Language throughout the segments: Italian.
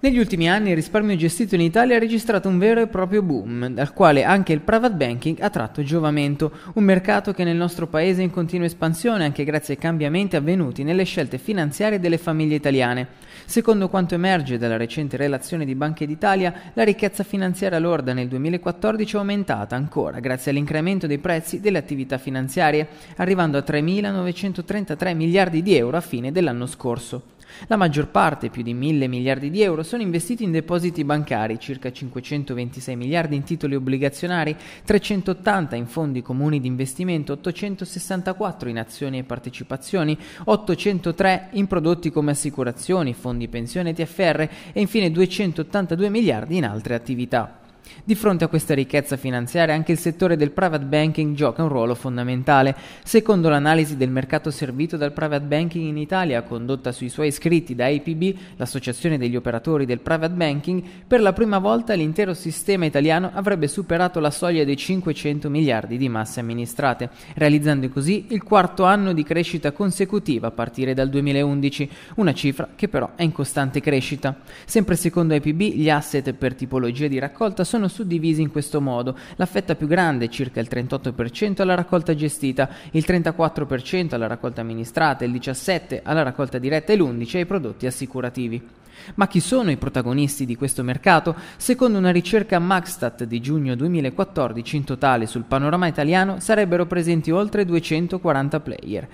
Negli ultimi anni il risparmio gestito in Italia ha registrato un vero e proprio boom, dal quale anche il private banking ha tratto giovamento, un mercato che nel nostro paese è in continua espansione anche grazie ai cambiamenti avvenuti nelle scelte finanziarie delle famiglie italiane. Secondo quanto emerge dalla recente relazione di Banca d'Italia, la ricchezza finanziaria lorda nel 2014 è aumentata ancora grazie all'incremento dei prezzi delle attività finanziarie, arrivando a 3.933 miliardi di euro a fine dell'anno scorso. La maggior parte, più di 1000 miliardi di euro, sono investiti in depositi bancari, circa 526 miliardi in titoli obbligazionari, 380 in fondi comuni di investimento, 864 in azioni e partecipazioni, 803 in prodotti come assicurazioni, fondi pensione e TFR e infine 282 miliardi in altre attività. Di fronte a questa ricchezza finanziaria anche il settore del private banking gioca un ruolo fondamentale. Secondo l'analisi del mercato servito dal private banking in Italia condotta sui suoi iscritti da APB, l'associazione degli operatori del private banking, per la prima volta l'intero sistema italiano avrebbe superato la soglia dei 500 miliardi di masse amministrate, realizzando così il quarto anno di crescita consecutiva a partire dal 2011, una cifra che però è in costante crescita. Sempre secondo APB gli asset per tipologia di raccolta sono suddivisi in questo modo. La fetta più grande, circa il 38%, alla raccolta gestita, il 34% alla raccolta amministrata, il 17% alla raccolta diretta e l'11% ai prodotti assicurativi. Ma chi sono i protagonisti di questo mercato? Secondo una ricerca Maxstat di giugno 2014 in totale sul panorama italiano sarebbero presenti oltre 240 player.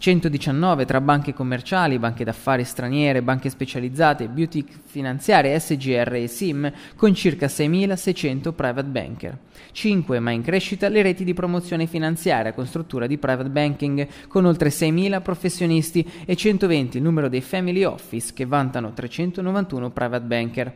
119 tra banche commerciali, banche d'affari straniere, banche specializzate, beauty finanziarie, SGR e SIM, con circa 6.600 private banker. 5. Ma in crescita le reti di promozione finanziaria con struttura di private banking, con oltre 6.000 professionisti e 120 il numero dei family office che vantano 391 private banker.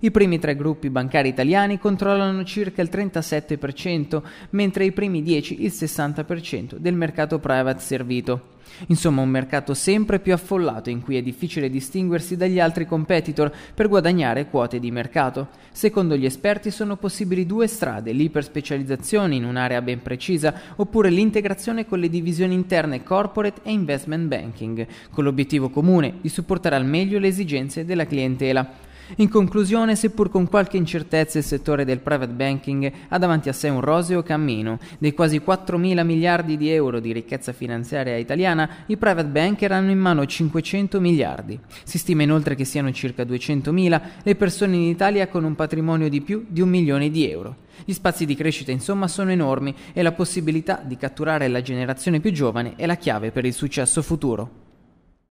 I primi tre gruppi bancari italiani controllano circa il 37%, mentre i primi 10 il 60% del mercato private servito. Insomma, un mercato sempre più affollato in cui è difficile distinguersi dagli altri competitor per guadagnare quote di mercato. Secondo gli esperti sono possibili due strade, l'iperspecializzazione in un'area ben precisa oppure l'integrazione con le divisioni interne corporate e investment banking, con l'obiettivo comune di supportare al meglio le esigenze della clientela. In conclusione, seppur con qualche incertezza, il settore del private banking ha davanti a sé un roseo cammino. Dei quasi 4 mila miliardi di euro di ricchezza finanziaria italiana, i private banker hanno in mano 500 miliardi. Si stima inoltre che siano circa 200 mila le persone in Italia con un patrimonio di più di un milione di euro. Gli spazi di crescita insomma sono enormi e la possibilità di catturare la generazione più giovane è la chiave per il successo futuro.